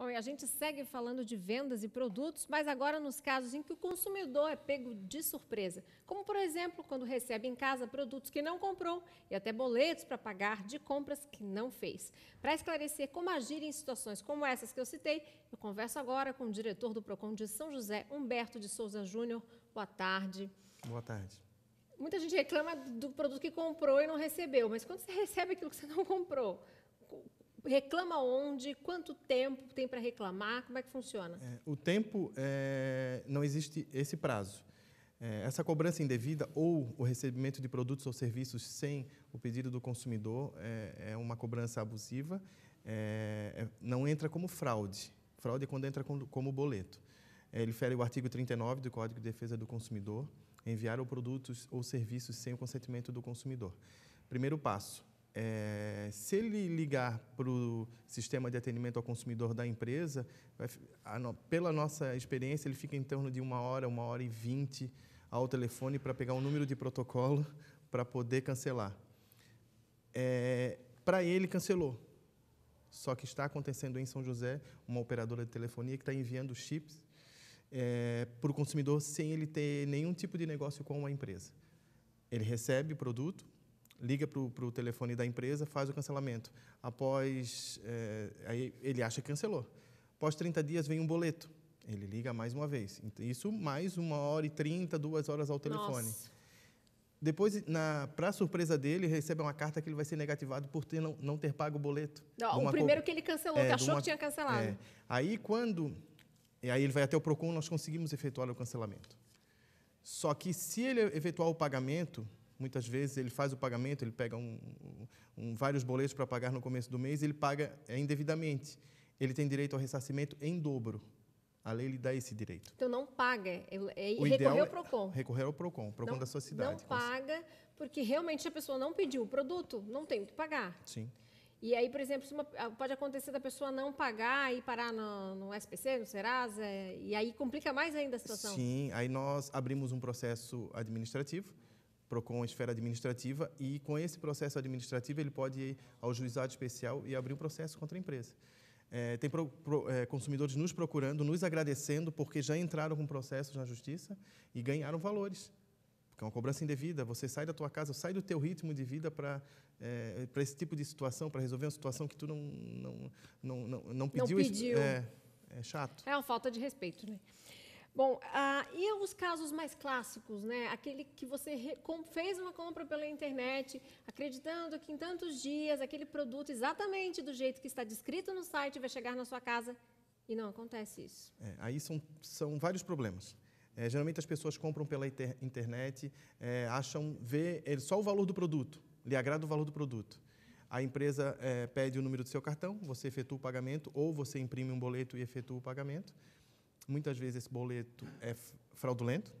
Bom, e a gente segue falando de vendas e produtos, mas agora nos casos em que o consumidor é pego de surpresa, como por exemplo quando recebe em casa produtos que não comprou e até boletos para pagar de compras que não fez. Para esclarecer como agir em situações como essas que eu citei, eu converso agora com o diretor do Procon de São José, Humberto de Souza Júnior. Boa tarde. Boa tarde. Muita gente reclama do produto que comprou e não recebeu, mas quando você recebe aquilo que você não comprou, reclama onde, quanto tempo tem para reclamar, como é que funciona? É, o tempo, é, não existe esse prazo. É, essa cobrança indevida ou o recebimento de produtos ou serviços sem o pedido do consumidor é, é uma cobrança abusiva, é, é, não entra como fraude. Fraude é quando entra como, como boleto. ele fere o artigo 39 do Código de Defesa do Consumidor, enviar ou produtos ou serviços sem o consentimento do consumidor. Primeiro passo, é, se ele ligar para o sistema de atendimento ao consumidor da empresa, vai, a, pela nossa experiência, ele fica em torno de uma hora, uma hora e vinte ao telefone para pegar um número de protocolo para poder cancelar. É, para ele, cancelou. Só que está acontecendo em São José uma operadora de telefonia que está enviando chips é, para o consumidor sem ele ter nenhum tipo de negócio com a empresa. Ele recebe o produto, liga para o telefone da empresa, faz o cancelamento. Após. É, aí ele acha que cancelou. Após 30 dias vem um boleto. Ele liga mais uma vez. Isso mais uma hora e trinta, duas horas ao telefone. Nossa. Depois, para surpresa dele, recebe uma carta que ele vai ser negativado por ter, não, não ter pago o boleto. Não, o primeiro co... que ele cancelou, é, que achou uma... que tinha cancelado. É. Aí, quando. E aí ele vai até o PROCON, nós conseguimos efetuar o cancelamento. Só que se ele efetuar o pagamento, Muitas vezes ele faz o pagamento, ele pega um, um, vários boletos para pagar no começo do mês, ele paga é, indevidamente. Ele tem direito ao ressarcimento em dobro. A lei lhe dá esse direito. Então não paga, é, é, recorrer ao Procon. É recorrer ao Procon, Procon não, da sua cidade. Não paga, porque realmente a pessoa não pediu o produto, não tem o que pagar. Sim. E aí, por exemplo, uma, ah, pode acontecer da pessoa não pagar e parar no, no SPC, no Serasa, e aí complica mais ainda a situação. Sim, aí nós abrimos um processo administrativo PROCON é esfera administrativa e com esse processo administrativo ele pode ir ao juizado especial e abrir um processo contra a empresa. É, tem pro, pro, é, consumidores nos procurando, nos agradecendo porque já entraram com processos na justiça e ganharam valores. Porque é uma cobrança indevida. Você sai da tua casa, sai do teu ritmo de vida para é, para esse tipo de situação, para resolver uma situação que tu não não não não, não pediu. Não pediu. É, é chato. É uma falta de respeito, né? Bom, e os casos mais clássicos, né? Aquele que você fez uma compra pela internet, acreditando que em tantos dias aquele produto exatamente do jeito que está descrito no site vai chegar na sua casa e não acontece isso. É, aí são, são vários problemas. É, geralmente as pessoas compram pela inter internet, é, acham ver é só o valor do produto, lhe agrada o valor do produto. A empresa é, pede o número do seu cartão, você efetua o pagamento ou você imprime um boleto e efetua o pagamento. Muitas vezes esse boleto é fraudulento.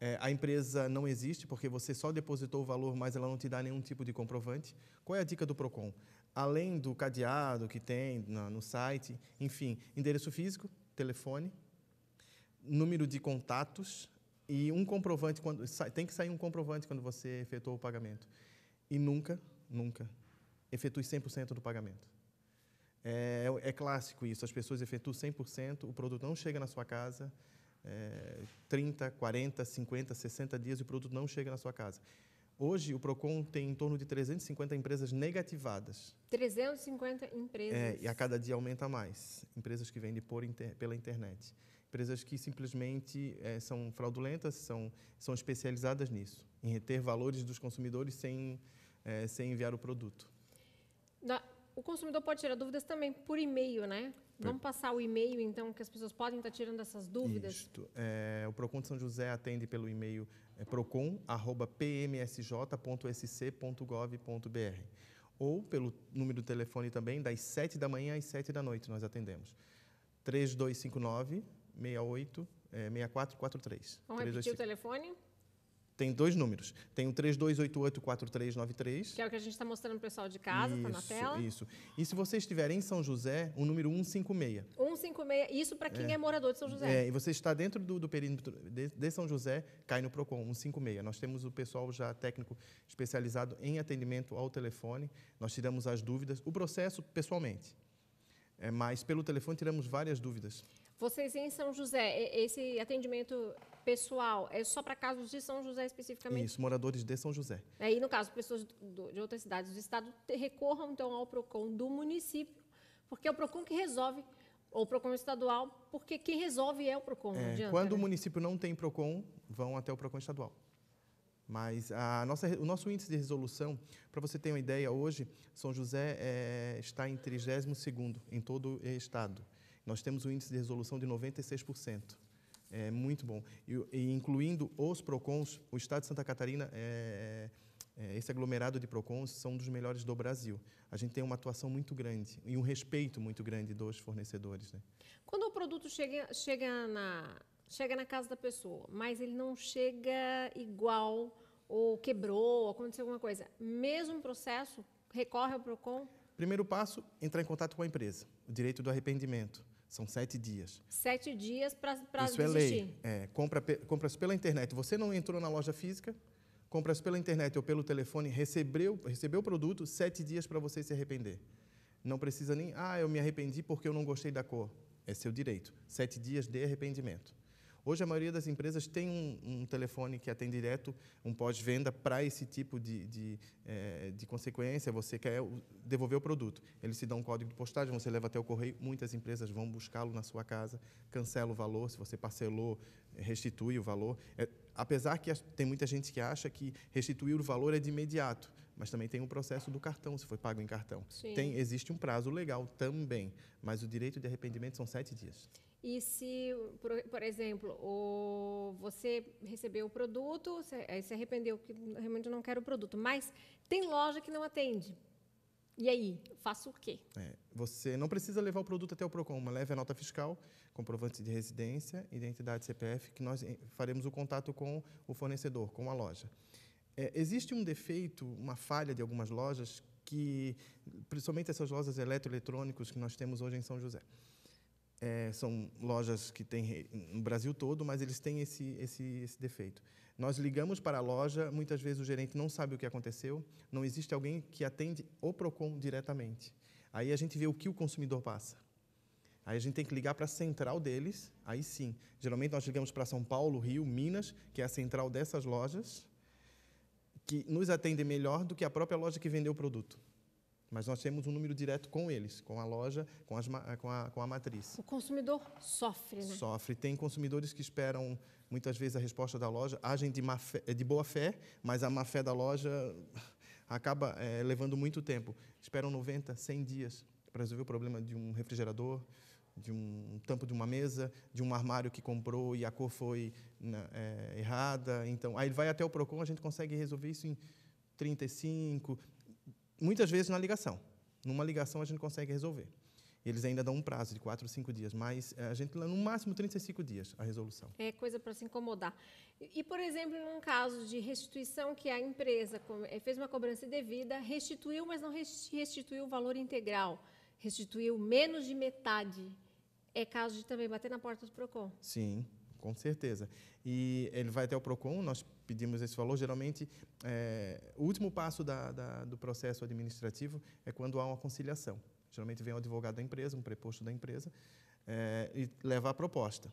É, a empresa não existe porque você só depositou o valor, mas ela não te dá nenhum tipo de comprovante. Qual é a dica do Procon? Além do cadeado que tem no, no site, enfim, endereço físico, telefone, número de contatos e um comprovante quando tem que sair um comprovante quando você efetuou o pagamento. E nunca, nunca efetue 100% do pagamento. É, é, é, clássico isso, as pessoas efetuam 100%, o produto não chega na sua casa, é, 30, 40, 50, 60 dias e o produto não chega na sua casa. Hoje, o PROCON tem em torno de 350 empresas negativadas. 350 empresas. É, e a cada dia aumenta mais. Empresas que vendem por inter, pela internet. Empresas que simplesmente é, são fraudulentas, são, são especializadas nisso, em reter valores dos consumidores sem, é, sem enviar o produto. Na o consumidor pode tirar dúvidas também por e-mail, né? Vamos passar o e-mail, então, que as pessoas podem estar tirando essas dúvidas? Isto. É, o PROCON de São José atende pelo e-mail é, procon.pmsj.sc.gov.br ou pelo número do telefone também, das 7 da manhã às 7 da noite nós atendemos. 3259 68 é, 6443. Vamos repetir 32... o telefone? Tem dois números. Tem o 32884393. Que é o que a gente está mostrando para o pessoal de casa, está na tela. Isso. E se você estiver em São José, o número 156. 156, isso para quem é. é. morador de São José. É, e você está dentro do, do perímetro de, de, São José, cai no PROCON 156. Nós temos o pessoal já técnico especializado em atendimento ao telefone. Nós tiramos as dúvidas, o processo pessoalmente. É, mas pelo telefone tiramos várias dúvidas. Vocês em São José, esse atendimento pessoal é só para casos de São José especificamente? Isso, moradores de São José. É, e no caso, pessoas de outras cidades do estado recorram então ao PROCON do município, porque é o PROCON que resolve, ou o PROCON estadual, porque quem resolve é o PROCON. É, adianta, quando né? o município não tem PROCON, vão até o PROCON estadual. Mas a nossa, o nosso índice de resolução, para você ter uma ideia, hoje, São José é, está em 32º em todo o estado. Nós temos um índice de resolução de 96%. É muito bom. E, e incluindo os PROCONs, o Estado de Santa Catarina é, é, é esse aglomerado de PROCONs são um dos melhores do Brasil. A gente tem uma atuação muito grande e um respeito muito grande dos fornecedores. Né? Quando o produto chega, chega, na, chega na casa da pessoa, mas ele não chega igual, ou quebrou, ou aconteceu alguma coisa, mesmo processo, recorre ao PROCON? Primeiro passo, entrar em contato com a empresa, o direito do arrependimento. São sete dias. Sete dias para desistir. Isso é lei. É, compra, compras pela internet. Você não entrou na loja física, compras pela internet ou pelo telefone, recebeu, recebeu o produto, sete dias para você se arrepender. Não precisa nem, ah, eu me arrependi porque eu não gostei da cor. É seu direito. Sete dias de arrependimento. Hoje, a maioria das empresas tem um, um telefone que atende direto um pós-venda para esse tipo de, de, é, de consequência. Você quer devolver o produto. Eles te dão um código de postagem, você leva até o correio. Muitas empresas vão buscá-lo na sua casa, cancela o valor. Se você parcelou, restitui o valor. É, apesar que tem muita gente que acha que restituir o valor é de imediato mas também tem o processo do cartão, se foi pago em cartão. Sim. Tem, existe um prazo legal também, mas o direito de arrependimento são sete dias. E se, por, por exemplo, o, você recebeu o produto, aí se arrependeu, que realmente não quero o produto, mas tem loja que não atende. E aí, faço o quê? É, você não precisa levar o produto até o PROCON, mas leve a nota fiscal, comprovante de residência, identidade CPF, que nós eh, faremos o contato com o fornecedor, com a loja. É, existe um defeito, uma falha de algumas lojas que, principalmente essas lojas eletroeletrônicos que nós temos hoje em São José. É, são lojas que tem no Brasil todo, mas eles têm esse, esse, esse, defeito. Nós ligamos para a loja, muitas vezes o gerente não sabe o que aconteceu, não existe alguém que atende o PROCON diretamente. Aí a gente vê o que o consumidor passa. Aí a gente tem que ligar para a central deles, aí sim. Geralmente nós ligamos para São Paulo, Rio, Minas, que é a central dessas lojas, que nos atendem melhor do que a própria loja que vendeu o produto. Mas nós temos um número direto com eles, com a loja, com, as, com, a, com a matriz. O consumidor sofre, né? Sofre. Tem consumidores que esperam muitas vezes a resposta da loja, agem de, fé, de boa fé, mas a má fé da loja acaba é, levando muito tempo. Esperam 90, 100 dias para resolver o problema de um refrigerador, de um tampo de uma mesa, de um armário que comprou e a cor foi na, né, é, errada. Então, aí ele vai até o Procon, a gente consegue resolver isso em 35, muitas vezes na ligação. Numa ligação a gente consegue resolver. Eles ainda dão um prazo de 4 ou 5 dias, mas é, a gente no máximo 35 dias a resolução. É coisa para se incomodar. E, por exemplo, num caso de restituição que a empresa é, fez uma cobrança devida, restituiu, mas não restituiu o valor integral, restituiu menos de metade é caso de também bater na porta do PROCON. Sim, com certeza. E ele vai até o PROCON, nós pedimos esse valor. Geralmente, é, o último passo da, da, do processo administrativo é quando há uma conciliação. Geralmente vem o advogado da empresa, um preposto da empresa, é, e leva a proposta.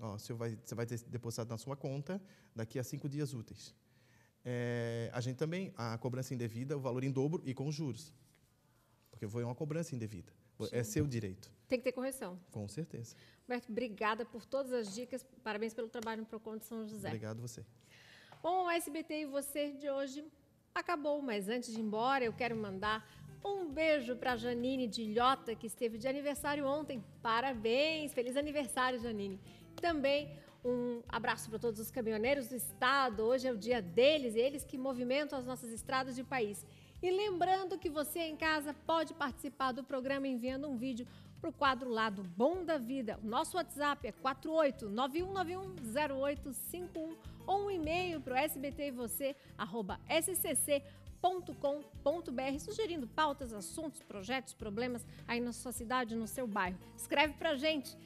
Ó, você, vai, você vai ter depositado na sua conta daqui a cinco dias úteis. É, a gente também, a cobrança indevida, o valor em dobro e com juros. Porque foi uma cobrança indevida. É seu direito. Tem que ter correção. Com certeza. Roberto, obrigada por todas as dicas. Parabéns pelo trabalho no Procon de São José. Obrigado você. Bom, o SBT e você de hoje acabou, mas antes de ir embora, eu quero mandar um beijo para Janine de Ilhota, que esteve de aniversário ontem. Parabéns, feliz aniversário, Janine. Também um abraço para todos os caminhoneiros do estado. Hoje é o dia deles, eles que movimentam as nossas estradas de país. E lembrando que você em casa pode participar do programa enviando um vídeo para o quadro Lado Bom da Vida. O nosso WhatsApp é 4891910851 ou um e-mail para o sbtvocê, arroba sugerindo pautas, assuntos, projetos, problemas aí na sua cidade, no seu bairro. Escreve para gente.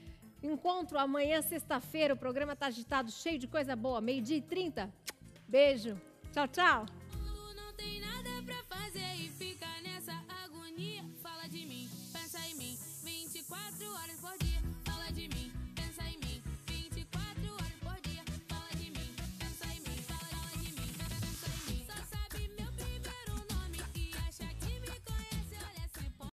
Encontro amanhã, sexta-feira. O programa está agitado, cheio de coisa boa. Meio-dia e trinta. Beijo. Tchau, tchau tem nada pra fazer e fica